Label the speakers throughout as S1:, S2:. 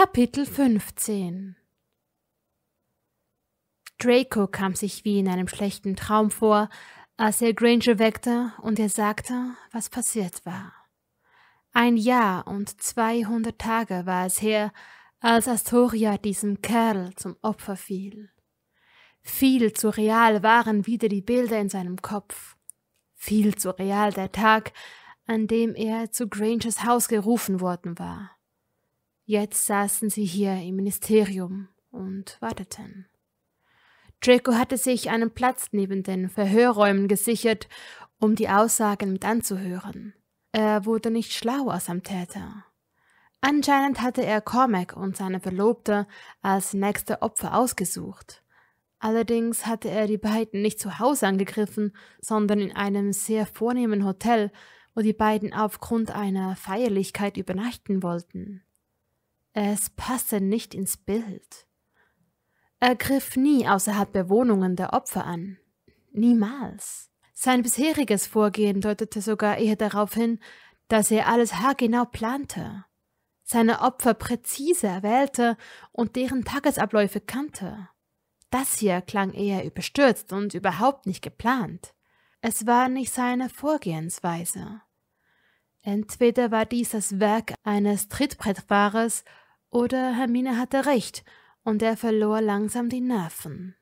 S1: Kapitel 15 Draco kam sich wie in einem schlechten Traum vor, als er Granger weckte und er sagte, was passiert war. Ein Jahr und zweihundert Tage war es her, als Astoria diesem Kerl zum Opfer fiel. Viel zu real waren wieder die Bilder in seinem Kopf. Viel zu real der Tag, an dem er zu Grangers Haus gerufen worden war. Jetzt saßen sie hier im Ministerium und warteten. Draco hatte sich einen Platz neben den Verhörräumen gesichert, um die Aussagen mit anzuhören. Er wurde nicht schlau aus am Täter. Anscheinend hatte er Cormac und seine Verlobte als nächste Opfer ausgesucht. Allerdings hatte er die beiden nicht zu Hause angegriffen, sondern in einem sehr vornehmen Hotel, wo die beiden aufgrund einer Feierlichkeit übernachten wollten. Es passte nicht ins Bild. Er griff nie außerhalb der Wohnungen der Opfer an. Niemals. Sein bisheriges Vorgehen deutete sogar eher darauf hin, dass er alles haargenau plante, seine Opfer präzise erwählte und deren Tagesabläufe kannte. Das hier klang eher überstürzt und überhaupt nicht geplant. Es war nicht seine Vorgehensweise. Entweder war dies das Werk eines Trittbrettfahrers oder Hermine hatte recht, und er verlor langsam die Nerven.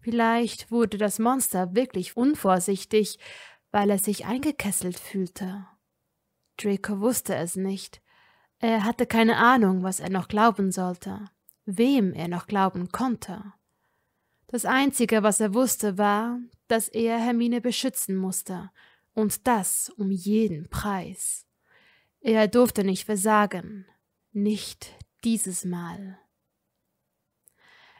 S1: Vielleicht wurde das Monster wirklich unvorsichtig, weil er sich eingekesselt fühlte. Draco wusste es nicht. Er hatte keine Ahnung, was er noch glauben sollte, wem er noch glauben konnte. Das Einzige, was er wusste, war, dass er Hermine beschützen musste, und das um jeden Preis. Er durfte nicht versagen, nicht dieses Mal.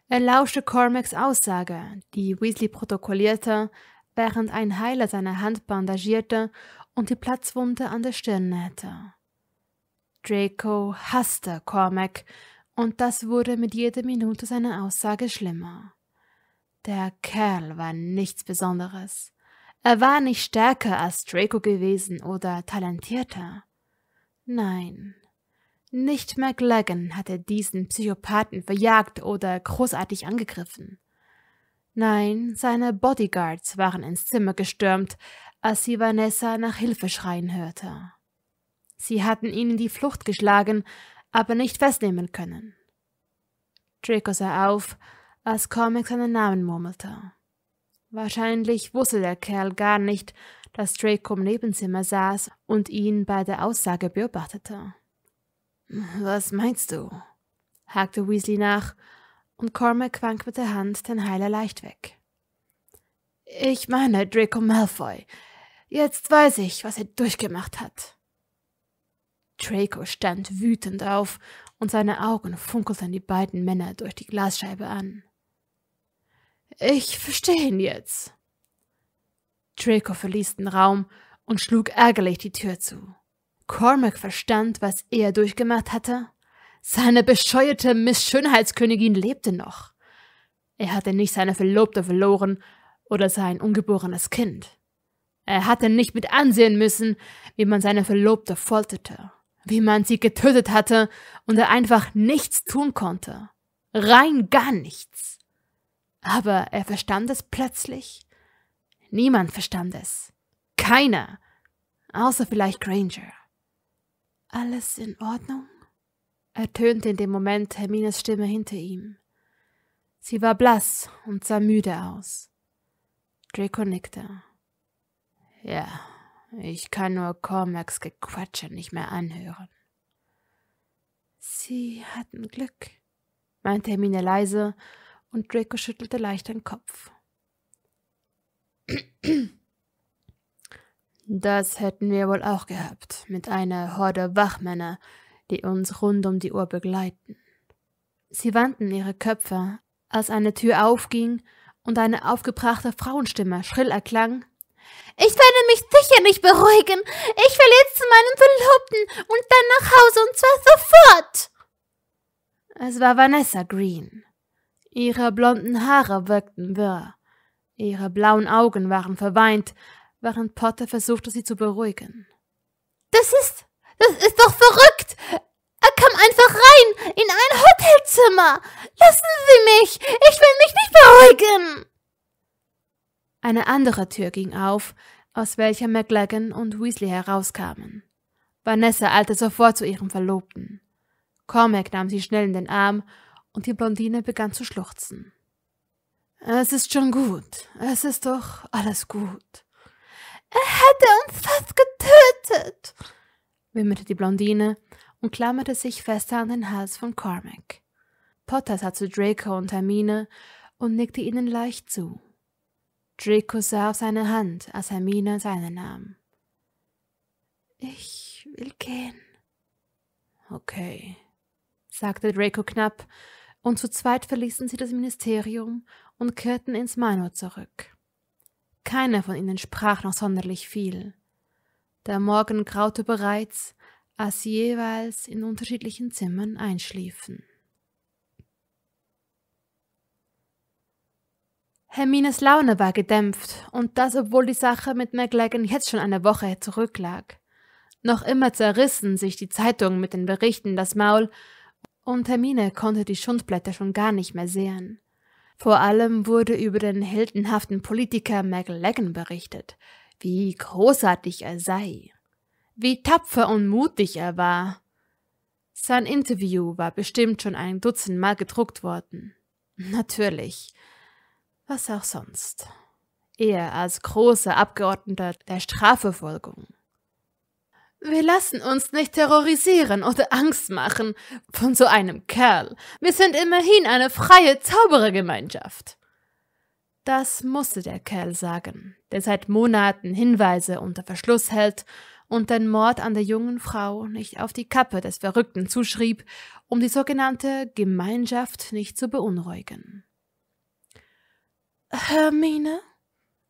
S1: Er lauschte Cormacs Aussage, die Weasley protokollierte, während ein Heiler seine Hand bandagierte und die Platzwunde an der Stirn nähte. Draco hasste Cormac, und das wurde mit jeder Minute seiner Aussage schlimmer. Der Kerl war nichts Besonderes. Er war nicht stärker als Draco gewesen oder talentierter. Nein, nicht McLagan hatte diesen Psychopathen verjagt oder großartig angegriffen. Nein, seine Bodyguards waren ins Zimmer gestürmt, als sie Vanessa nach Hilfe schreien hörte. Sie hatten ihn in die Flucht geschlagen, aber nicht festnehmen können. Draco sah auf, als Cormac seinen Namen murmelte. Wahrscheinlich wusste der Kerl gar nicht, dass Draco im Nebenzimmer saß und ihn bei der Aussage beobachtete. Was meinst du? hakte Weasley nach, und Cormac wank mit der Hand den Heiler leicht weg. Ich meine Draco Malfoy. Jetzt weiß ich, was er durchgemacht hat. Draco stand wütend auf, und seine Augen funkelten die beiden Männer durch die Glasscheibe an. Ich verstehe ihn jetzt. Draco verließ den Raum und schlug ärgerlich die Tür zu. Cormac verstand, was er durchgemacht hatte. Seine bescheuerte Miss Schönheitskönigin lebte noch. Er hatte nicht seine Verlobte verloren oder sein ungeborenes Kind. Er hatte nicht mit ansehen müssen, wie man seine Verlobte folterte, wie man sie getötet hatte und er einfach nichts tun konnte. Rein gar nichts. Aber er verstand es plötzlich. Niemand verstand es. Keiner. Außer vielleicht Granger. Alles in Ordnung? ertönte in dem Moment Hermines Stimme hinter ihm. Sie war blass und sah müde aus. Draco nickte. Ja, ich kann nur Cormacs Gequatsche nicht mehr anhören. Sie hatten Glück, meinte Hermine leise, und Draco schüttelte leicht den Kopf. Das hätten wir wohl auch gehabt, mit einer Horde Wachmänner, die uns rund um die Uhr begleiten. Sie wandten ihre Köpfe, als eine Tür aufging und eine aufgebrachte Frauenstimme schrill erklang. Ich werde mich sicher nicht beruhigen. Ich will jetzt zu meinem Verlobten und dann nach Hause und zwar sofort. Es war Vanessa Green. Ihre blonden Haare wirkten wirr. Ihre blauen Augen waren verweint, während Potter versuchte, sie zu beruhigen. Das ist, das ist doch verrückt! Er kam einfach rein in ein Hotelzimmer! Lassen Sie mich! Ich will mich nicht beruhigen! Eine andere Tür ging auf, aus welcher McLagan und Weasley herauskamen. Vanessa eilte sofort zu ihrem Verlobten. Cormac nahm sie schnell in den Arm und die Blondine begann zu schluchzen. Es ist schon gut. Es ist doch alles gut, er hätte uns fast getötet, wimmerte die Blondine und klammerte sich fester an den Hals von Cormac. Potter sah zu Draco und Hermine und nickte ihnen leicht zu. Draco sah auf seine Hand, als Hermine seine nahm. Ich will gehen. Okay, sagte Draco knapp, und zu zweit verließen sie das Ministerium und kehrten ins Manor zurück. Keiner von ihnen sprach noch sonderlich viel. Der Morgen graute bereits, als sie jeweils in unterschiedlichen Zimmern einschliefen. Hermines Laune war gedämpft, und das obwohl die Sache mit McLagan jetzt schon eine Woche zurücklag. Noch immer zerrissen sich die Zeitungen mit den Berichten das Maul, und Hermine konnte die Schundblätter schon gar nicht mehr sehen. Vor allem wurde über den heldenhaften Politiker McLagan berichtet, wie großartig er sei, wie tapfer und mutig er war. Sein Interview war bestimmt schon ein Dutzend Mal gedruckt worden. Natürlich. Was auch sonst. Er als großer Abgeordneter der Strafverfolgung. Wir lassen uns nicht terrorisieren oder Angst machen von so einem Kerl. Wir sind immerhin eine freie Zauberergemeinschaft. Das musste der Kerl sagen, der seit Monaten Hinweise unter Verschluss hält und den Mord an der jungen Frau nicht auf die Kappe des Verrückten zuschrieb, um die sogenannte Gemeinschaft nicht zu beunruhigen. Hermine?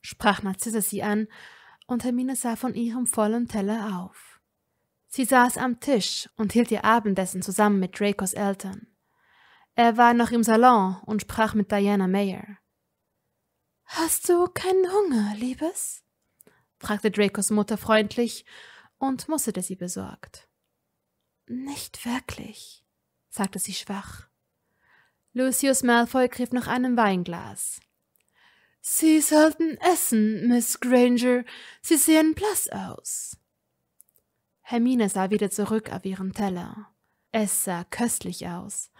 S1: sprach Narzisse sie an, und Hermine sah von ihrem vollen Teller auf. Sie saß am Tisch und hielt ihr Abendessen zusammen mit Dracos Eltern. Er war noch im Salon und sprach mit Diana Mayer. Hast du keinen Hunger, Liebes? fragte Dracos Mutter freundlich und musterte sie besorgt. Nicht wirklich, sagte sie schwach. Lucius Malfoy griff nach einem Weinglas. Sie sollten essen, Miss Granger. Sie sehen blass aus. Hermine sah wieder zurück auf ihren Teller. Es sah köstlich aus,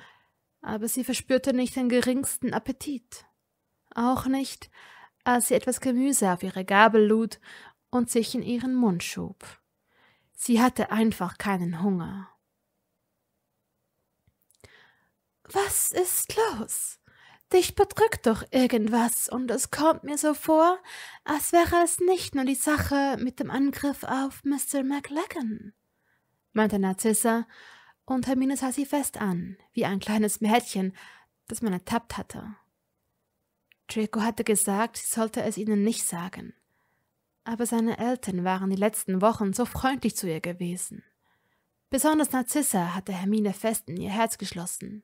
S1: aber sie verspürte nicht den geringsten Appetit. Auch nicht, als sie etwas Gemüse auf ihre Gabel lud und sich in ihren Mund schob. Sie hatte einfach keinen Hunger. Was ist los? Dich bedrückt doch irgendwas und es kommt mir so vor, als wäre es nicht nur die Sache mit dem Angriff auf Mr. McLagan, meinte Narzissa, und Hermine sah sie fest an, wie ein kleines Mädchen, das man ertappt hatte. Draco hatte gesagt, sie sollte es ihnen nicht sagen. Aber seine Eltern waren die letzten Wochen so freundlich zu ihr gewesen. Besonders Narzissa hatte Hermine fest in ihr Herz geschlossen.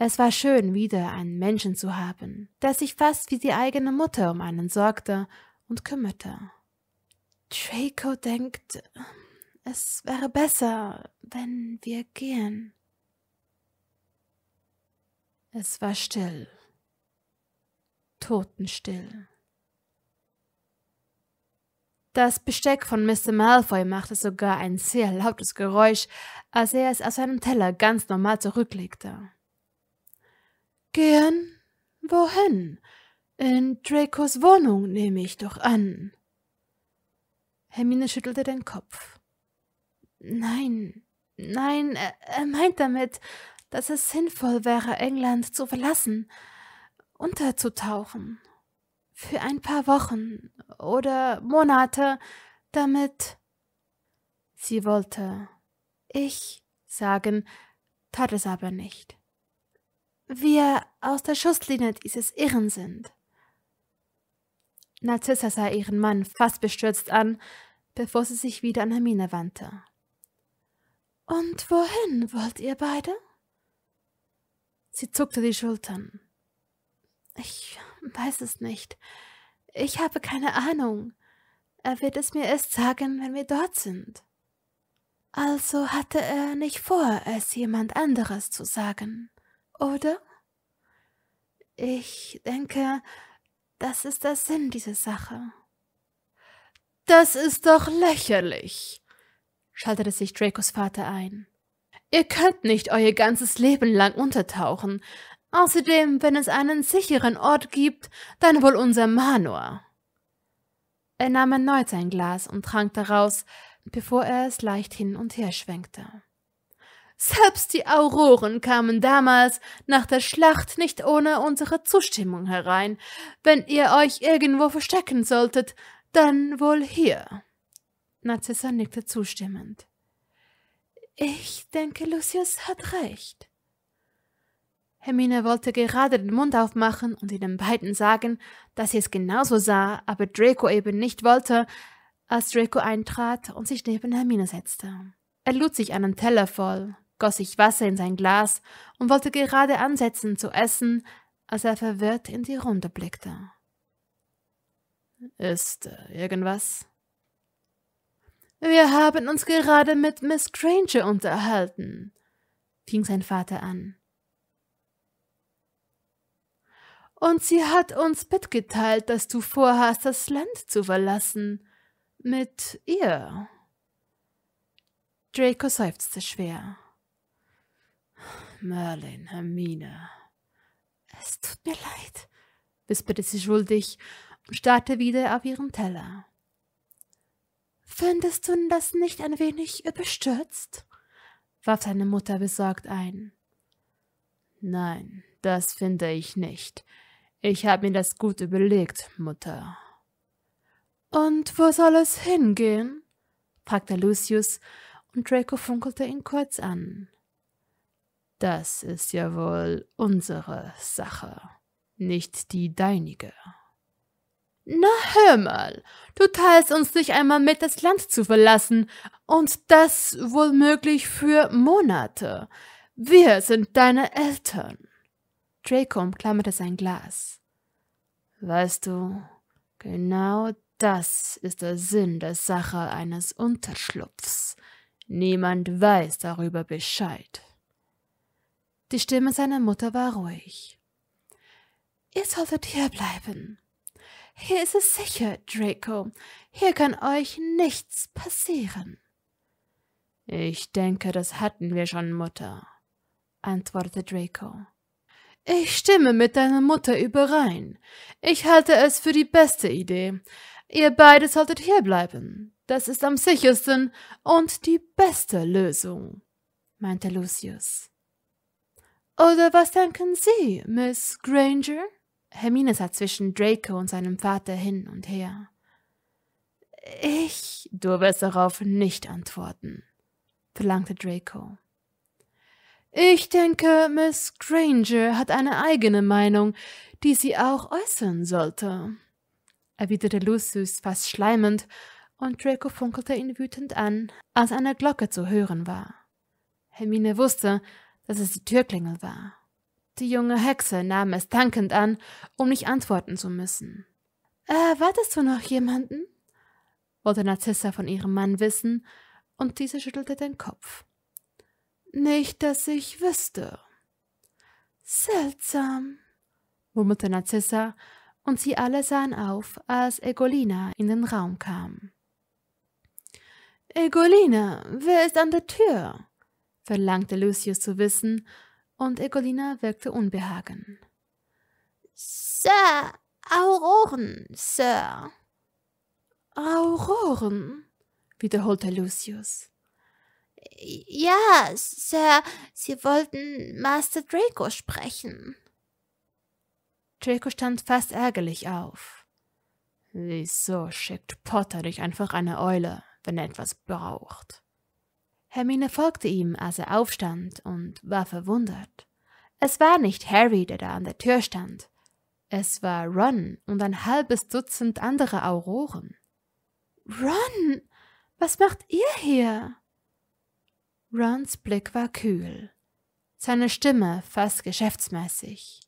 S1: Es war schön, wieder einen Menschen zu haben, der sich fast wie die eigene Mutter um einen sorgte und kümmerte. Draco denkt, es wäre besser, wenn wir gehen. Es war still, totenstill. Das Besteck von Mr. Malfoy machte sogar ein sehr lautes Geräusch, als er es aus seinem Teller ganz normal zurücklegte. Gern? Wohin? In Dracos Wohnung nehme ich doch an. Hermine schüttelte den Kopf. Nein, nein, er, er meint damit, dass es sinnvoll wäre, England zu verlassen, unterzutauchen. Für ein paar Wochen oder Monate, damit. Sie wollte ich sagen, tat es aber nicht wir aus der Schusslinie dieses Irren sind. Narzissa sah ihren Mann fast bestürzt an, bevor sie sich wieder an Hermine wandte. Und wohin wollt ihr beide? Sie zuckte die Schultern. Ich weiß es nicht. Ich habe keine Ahnung. Er wird es mir erst sagen, wenn wir dort sind. Also hatte er nicht vor, es jemand anderes zu sagen oder? Ich denke, das ist der Sinn dieser Sache. Das ist doch lächerlich, schaltete sich Dracos Vater ein. Ihr könnt nicht euer ganzes Leben lang untertauchen. Außerdem, wenn es einen sicheren Ort gibt, dann wohl unser Manor. Er nahm erneut sein Glas und trank daraus, bevor er es leicht hin und her schwenkte. Selbst die Auroren kamen damals nach der Schlacht nicht ohne unsere Zustimmung herein. Wenn ihr euch irgendwo verstecken solltet, dann wohl hier. Narzissa nickte zustimmend. Ich denke, Lucius hat recht. Hermine wollte gerade den Mund aufmachen und ihnen beiden sagen, dass sie es genauso sah, aber Draco eben nicht wollte, als Draco eintrat und sich neben Hermine setzte. Er lud sich einen Teller voll, goss sich Wasser in sein Glas und wollte gerade ansetzen zu essen, als er verwirrt in die Runde blickte. Ist irgendwas? Wir haben uns gerade mit Miss Granger unterhalten, fing sein Vater an. Und sie hat uns mitgeteilt, dass du vorhast, das Land zu verlassen. Mit ihr. Draco seufzte schwer. Merlin, Hermine. Es tut mir leid, wisperte sie schuldig und starrte wieder auf ihren Teller. Findest du das nicht ein wenig überstürzt? warf seine Mutter besorgt ein. Nein, das finde ich nicht. Ich habe mir das gut überlegt, Mutter. Und wo soll es hingehen? fragte Lucius, und Draco funkelte ihn kurz an. Das ist ja wohl unsere Sache, nicht die deinige. Na hör mal, du teilst uns nicht einmal mit, das Land zu verlassen, und das wohl für Monate. Wir sind deine Eltern. Draco klammerte sein Glas. Weißt du, genau das ist der Sinn der Sache eines Unterschlupfs. Niemand weiß darüber Bescheid. Die Stimme seiner Mutter war ruhig. Ihr solltet hierbleiben. Hier ist es sicher, Draco. Hier kann euch nichts passieren. Ich denke, das hatten wir schon, Mutter, antwortete Draco. Ich stimme mit deiner Mutter überein. Ich halte es für die beste Idee. Ihr beide solltet hierbleiben. Das ist am sichersten und die beste Lösung, meinte Lucius. Oder was denken Sie, Miss Granger? Hermine sah zwischen Draco und seinem Vater hin und her. Ich, du wirst darauf nicht antworten, verlangte Draco. Ich denke, Miss Granger hat eine eigene Meinung, die sie auch äußern sollte, erwiderte Lucius fast schleimend, und Draco funkelte ihn wütend an, als eine Glocke zu hören war. Hermine wusste, dass es die Türklingel war. Die junge Hexe nahm es dankend an, um nicht antworten zu müssen. Erwartest äh, du noch jemanden? wollte Narzissa von ihrem Mann wissen, und diese schüttelte den Kopf. Nicht, dass ich wüsste. Seltsam, murmelte Narzissa, und sie alle sahen auf, als Egolina in den Raum kam. Egolina, wer ist an der Tür? verlangte Lucius zu wissen, und Egolina wirkte Unbehagen. Sir, Auroren, Sir. Auroren, wiederholte Lucius. Ja, Sir, Sie wollten Master Draco sprechen. Draco stand fast ärgerlich auf. Wieso schickt Potter dich einfach eine Eule, wenn er etwas braucht? Hermine folgte ihm, als er aufstand, und war verwundert. Es war nicht Harry, der da an der Tür stand. Es war Ron und ein halbes Dutzend andere Auroren. Ron, was macht ihr hier? Rons Blick war kühl, seine Stimme fast geschäftsmäßig.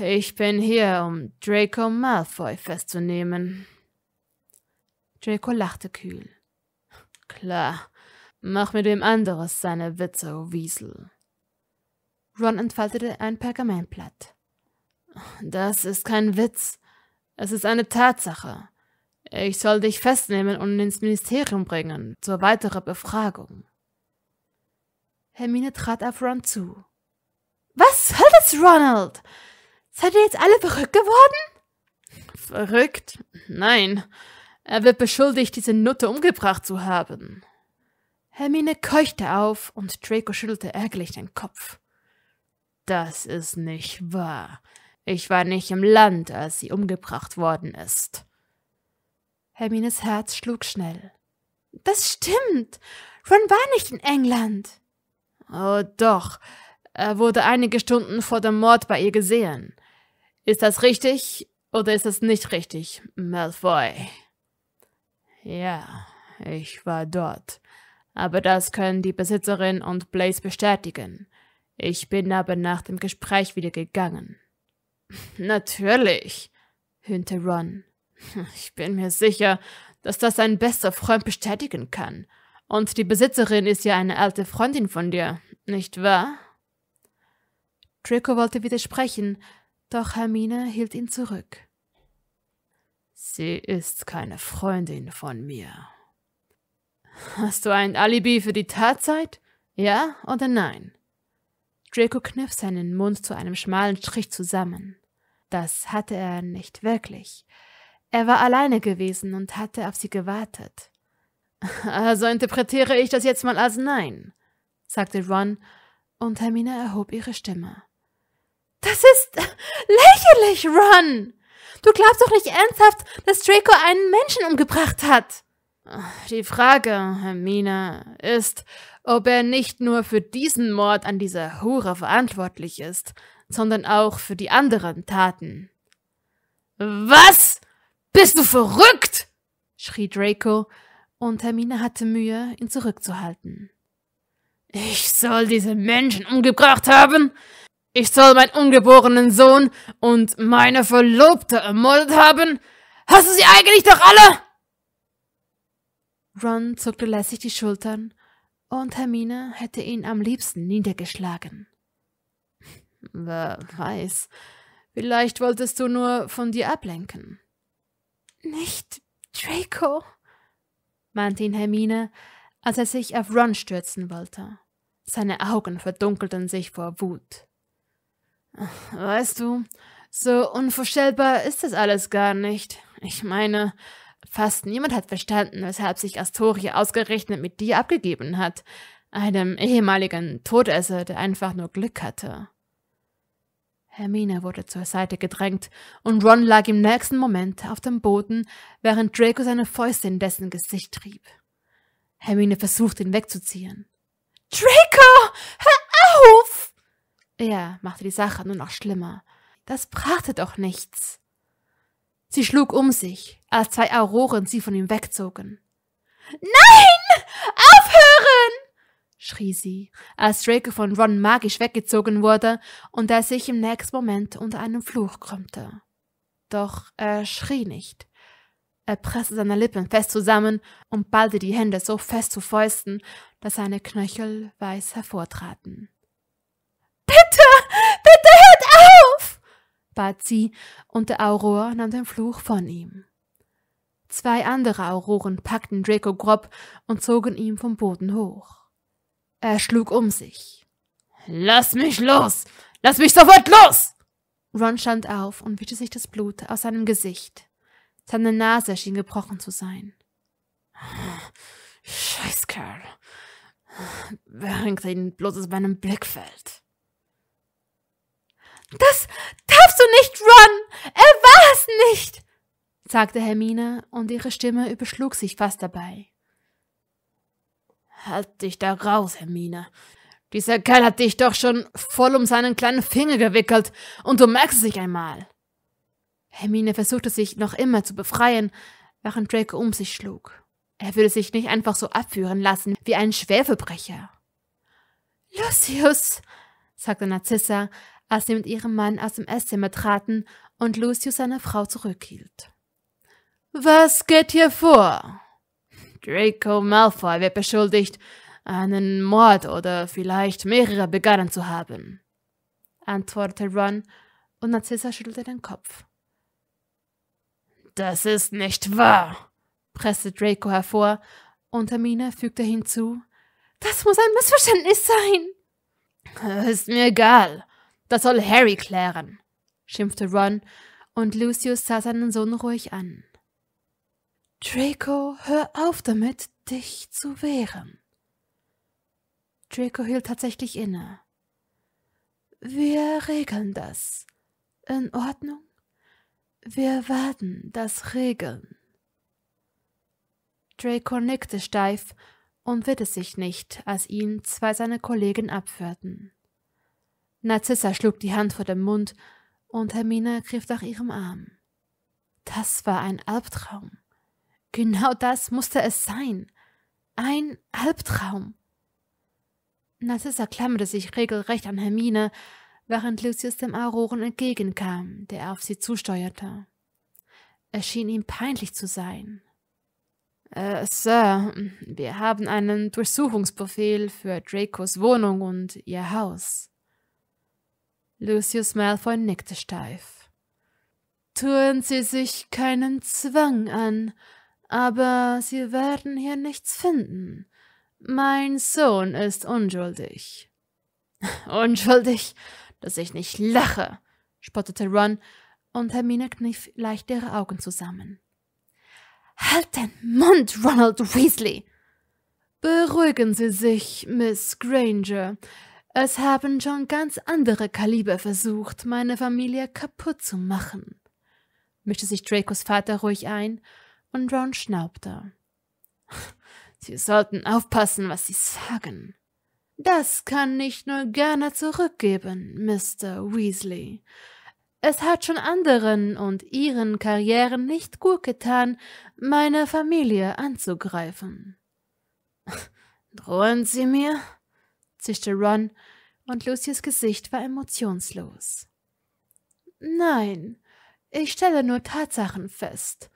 S1: Ich bin hier, um Draco Malfoy festzunehmen. Draco lachte kühl. Klar, Mach mit wem anderes seine Witze, oh Wiesel. Ron entfaltete ein Pergamentblatt. Das ist kein Witz. Es ist eine Tatsache. Ich soll dich festnehmen und ins Ministerium bringen, zur weiteren Befragung. Hermine trat auf Ron zu. Was soll das, Ronald? Seid ihr jetzt alle verrückt geworden? Verrückt? Nein. Er wird beschuldigt, diese Nutte umgebracht zu haben. Hermine keuchte auf und Draco schüttelte ärgerlich den Kopf. Das ist nicht wahr. Ich war nicht im Land, als sie umgebracht worden ist. Hermines Herz schlug schnell. Das stimmt. Ron war nicht in England. Oh doch. Er wurde einige Stunden vor dem Mord bei ihr gesehen. Ist das richtig oder ist das nicht richtig, Malfoy? Ja, ich war dort aber das können die Besitzerin und Blaze bestätigen. Ich bin aber nach dem Gespräch wieder gegangen. Natürlich, höhnte Ron. Ich bin mir sicher, dass das ein bester Freund bestätigen kann. Und die Besitzerin ist ja eine alte Freundin von dir, nicht wahr? Draco wollte widersprechen, doch Hermine hielt ihn zurück. Sie ist keine Freundin von mir. Hast du ein Alibi für die Tatzeit? Ja oder nein? Draco kniff seinen Mund zu einem schmalen Strich zusammen. Das hatte er nicht wirklich. Er war alleine gewesen und hatte auf sie gewartet. Also interpretiere ich das jetzt mal als Nein, sagte Ron, und Hermine erhob ihre Stimme. Das ist lächerlich, Ron! Du glaubst doch nicht ernsthaft, dass Draco einen Menschen umgebracht hat! Die Frage, Hermine, ist, ob er nicht nur für diesen Mord an dieser Hure verantwortlich ist, sondern auch für die anderen Taten. Was? Bist du verrückt? schrie Draco, und Hermine hatte Mühe, ihn zurückzuhalten. Ich soll diese Menschen umgebracht haben? Ich soll meinen ungeborenen Sohn und meine Verlobte ermordet haben? Hast du sie eigentlich doch alle? Ron zuckte lässig die Schultern, und Hermine hätte ihn am liebsten niedergeschlagen. Wer weiß, vielleicht wolltest du nur von dir ablenken. Nicht Draco, mahnte ihn Hermine, als er sich auf Ron stürzen wollte. Seine Augen verdunkelten sich vor Wut. Weißt du, so unvorstellbar ist das alles gar nicht. Ich meine, Fast niemand hat verstanden, weshalb sich Astoria ausgerechnet mit dir abgegeben hat, einem ehemaligen Todesser, der einfach nur Glück hatte. Hermine wurde zur Seite gedrängt, und Ron lag im nächsten Moment auf dem Boden, während Draco seine Fäuste in dessen Gesicht trieb. Hermine versuchte, ihn wegzuziehen. Draco! Hör auf! Er machte die Sache nur noch schlimmer. Das brachte doch nichts. Sie schlug um sich, als zwei Auroren sie von ihm wegzogen. Nein! Aufhören! schrie sie, als Draco von Ron magisch weggezogen wurde und er sich im nächsten Moment unter einem Fluch krümmte. Doch er schrie nicht. Er presste seine Lippen fest zusammen und ballte die Hände so fest zu Fäusten, dass seine Knöchel weiß hervortraten. Bitte, bitte hört auf! bat sie, und der Auror nahm den Fluch von ihm. Zwei andere Auroren packten Draco grob und zogen ihn vom Boden hoch. Er schlug um sich. Lass mich los! Lass mich sofort los! Ron stand auf und wischte sich das Blut aus seinem Gesicht. Seine Nase schien gebrochen zu sein. Scheißkerl. Wer bringt ihn bloß aus meinem Blickfeld? Das darfst du nicht, Ron! Er war es nicht! sagte Hermine, und ihre Stimme überschlug sich fast dabei. Halt dich da raus, Hermine. Dieser Kerl hat dich doch schon voll um seinen kleinen Finger gewickelt, und du merkst es nicht einmal. Hermine versuchte sich noch immer zu befreien, während Drake um sich schlug. Er würde sich nicht einfach so abführen lassen wie ein Schwerverbrecher. Lucius, sagte Narzissa, als sie mit ihrem Mann aus dem Esszimmer traten und Lucius seine Frau zurückhielt. Was geht hier vor? Draco Malfoy wird beschuldigt, einen Mord oder vielleicht mehrere begangen zu haben, antwortete Ron, und Narcissa schüttelte den Kopf. Das ist nicht wahr, presste Draco hervor, und Hermine fügte hinzu, das muss ein Missverständnis sein. Ist mir egal, das soll Harry klären, schimpfte Ron, und Lucius sah seinen Sohn ruhig an. Draco, hör auf damit, dich zu wehren. Draco hielt tatsächlich inne. Wir regeln das. In Ordnung? Wir werden das regeln. Draco nickte steif und wirrte sich nicht, als ihn zwei seiner Kollegen abführten. Narzissa schlug die Hand vor dem Mund und Hermine griff nach ihrem Arm. Das war ein Albtraum. Genau das musste es sein. Ein Albtraum. Narcissa klammerte sich regelrecht an Hermine, während Lucius dem Auroren entgegenkam, der auf sie zusteuerte. Es schien ihm peinlich zu sein. Äh, Sir, wir haben einen Durchsuchungsbefehl für Dracos Wohnung und ihr Haus. Lucius Malfoy nickte steif. Tun Sie sich keinen Zwang an, aber Sie werden hier nichts finden. Mein Sohn ist unschuldig. unschuldig, dass ich nicht lache, spottete Ron, und Hermine kniff leicht ihre Augen zusammen. Halt den Mund, Ronald Weasley! Beruhigen Sie sich, Miss Granger. Es haben schon ganz andere Kaliber versucht, meine Familie kaputt zu machen, mischte sich Dracos Vater ruhig ein, und Ron schnaubte. Sie sollten aufpassen, was Sie sagen. Das kann ich nur gerne zurückgeben, Mr. Weasley. Es hat schon anderen und ihren Karrieren nicht gut getan, meine Familie anzugreifen. Drohen Sie mir? zischte Ron, und Lucius Gesicht war emotionslos. Nein, ich stelle nur Tatsachen fest.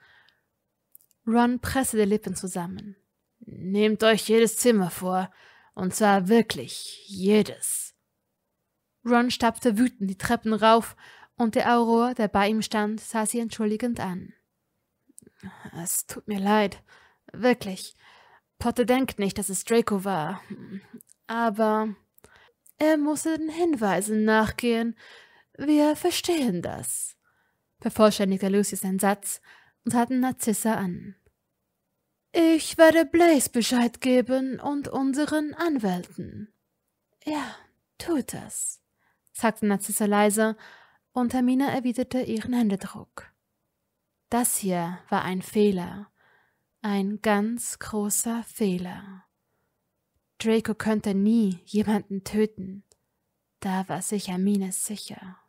S1: Ron presste die Lippen zusammen. Nehmt euch jedes Zimmer vor, und zwar wirklich jedes. Ron stapfte wütend die Treppen rauf, und der Auror, der bei ihm stand, sah sie entschuldigend an. Es tut mir leid, wirklich. Potter denkt nicht, dass es Draco war aber er muss den Hinweisen nachgehen. Wir verstehen das. Vervollständigte Lucy seinen Satz und hatten Narzissa an. Ich werde Blaze Bescheid geben und unseren Anwälten. Ja, tut das, sagte Narzissa leise, und Hermine erwiderte ihren Händedruck. Das hier war ein Fehler, ein ganz großer Fehler. Draco könnte nie jemanden töten. Da war sich Hermine sicher.